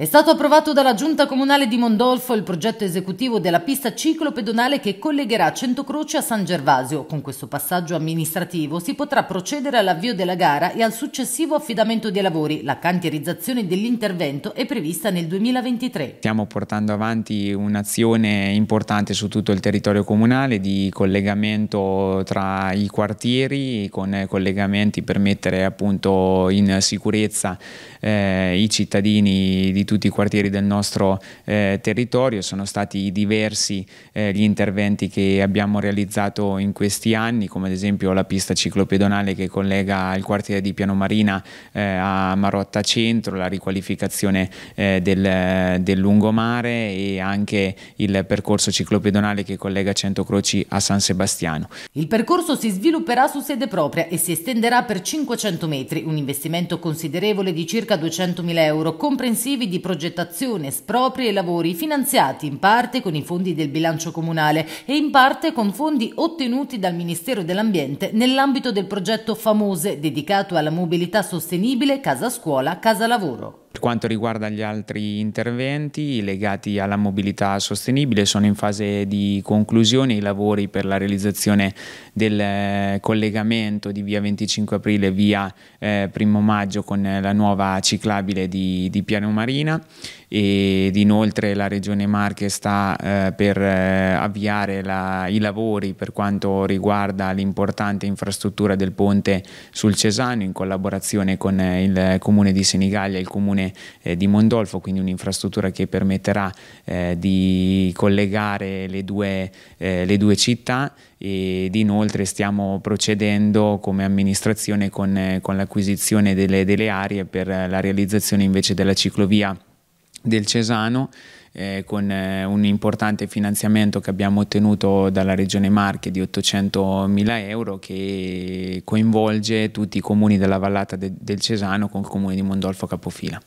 È stato approvato dalla Giunta Comunale di Mondolfo il progetto esecutivo della pista ciclopedonale che collegherà Centocroce a San Gervasio. Con questo passaggio amministrativo si potrà procedere all'avvio della gara e al successivo affidamento dei lavori. La cantierizzazione dell'intervento è prevista nel 2023. Stiamo portando avanti un'azione importante su tutto il territorio comunale di collegamento tra i quartieri con collegamenti per mettere appunto in sicurezza eh, i cittadini di tutti i quartieri del nostro eh, territorio, sono stati diversi eh, gli interventi che abbiamo realizzato in questi anni, come ad esempio la pista ciclopedonale che collega il quartiere di Piano Marina eh, a Marotta Centro, la riqualificazione eh, del, del, lungomare e anche il percorso ciclopedonale che collega Centocroci a San Sebastiano. Il percorso si svilupperà su sede propria e si estenderà per 500 metri, un investimento considerevole di circa 200.000 euro, comprensivi di di progettazione espropri e lavori finanziati in parte con i fondi del bilancio comunale e in parte con fondi ottenuti dal Ministero dell'Ambiente nell'ambito del progetto Famose dedicato alla mobilità sostenibile casa scuola casa lavoro quanto riguarda gli altri interventi legati alla mobilità sostenibile, sono in fase di conclusione i lavori per la realizzazione del eh, collegamento di via 25 aprile e via eh, 1 maggio con la nuova ciclabile di, di Piano Marina ed inoltre la Regione Marche sta eh, per eh, avviare la, i lavori per quanto riguarda l'importante infrastruttura del ponte sul Cesano in collaborazione con eh, il Comune di Senigallia e il Comune eh, di Mondolfo, quindi un'infrastruttura che permetterà eh, di collegare le due, eh, le due, città ed inoltre stiamo procedendo come amministrazione con, eh, con l'acquisizione delle, delle aree per la realizzazione invece della ciclovia del Cesano. Eh, con eh, un importante finanziamento che abbiamo ottenuto dalla Regione Marche di 800 mila euro che coinvolge tutti i comuni della vallata de del Cesano con il comune di Mondolfo Capofila.